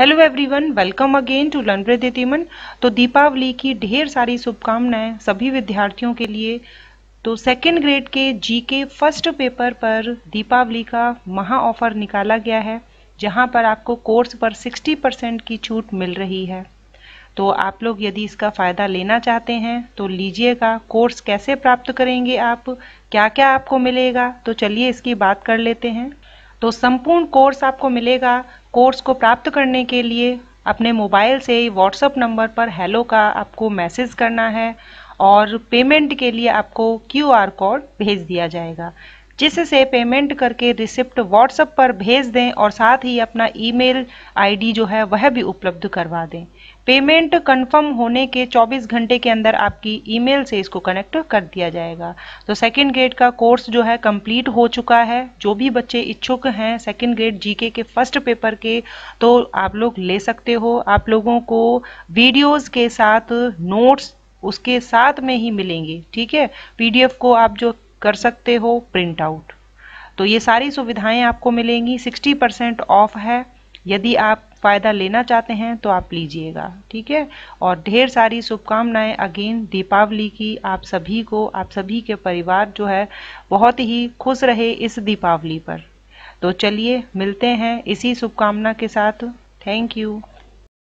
hello everyone welcome again to learn with तो दीपावली की ढेर सारी शुभकामनाएं सभी विद्यार्थियों के लिए तो सेकेंड ग्रेड के जी के फर्स्ट पेपर पर दीपावली का महा ऑफर निकाला गया है जहां पर आपको कोर्स पर 60 परसेंट की छूट मिल रही है तो आप लोग यदि इसका फ़ायदा लेना चाहते हैं तो लीजिएगा कोर्स कैसे प्राप्त करेंगे आप क्या क्या आपको मिलेगा तो चलिए इसकी बात कर लेते हैं तो संपूर्ण कोर्स आपको मिलेगा कोर्स को प्राप्त करने के लिए अपने मोबाइल से व्हाट्सअप नंबर पर हेलो का आपको मैसेज करना है और पेमेंट के लिए आपको क्यू आर कोड भेज दिया जाएगा जिससे पेमेंट करके रिसिप्ट व्हाट्सएप पर भेज दें और साथ ही अपना ईमेल आईडी जो है वह भी उपलब्ध करवा दें पेमेंट कंफर्म होने के 24 घंटे के अंदर आपकी ईमेल से इसको कनेक्ट कर दिया जाएगा तो सेकंड ग्रेड का कोर्स जो है कंप्लीट हो चुका है जो भी बच्चे इच्छुक हैं सेकंड ग्रेड जीके के फर्स्ट पेपर के तो आप लोग ले सकते हो आप लोगों को वीडियोस के साथ नोट्स उसके साथ में ही मिलेंगे ठीक है पीडीएफ को आप जो कर सकते हो प्रिंट आउट तो ये सारी सुविधाएं आपको मिलेंगी 60 परसेंट ऑफ है यदि आप फ़ायदा लेना चाहते हैं तो आप लीजिएगा ठीक है और ढेर सारी शुभकामनाएं अगेन दीपावली की आप सभी को आप सभी के परिवार जो है बहुत ही खुश रहे इस दीपावली पर तो चलिए मिलते हैं इसी शुभकामना के साथ थैंक यू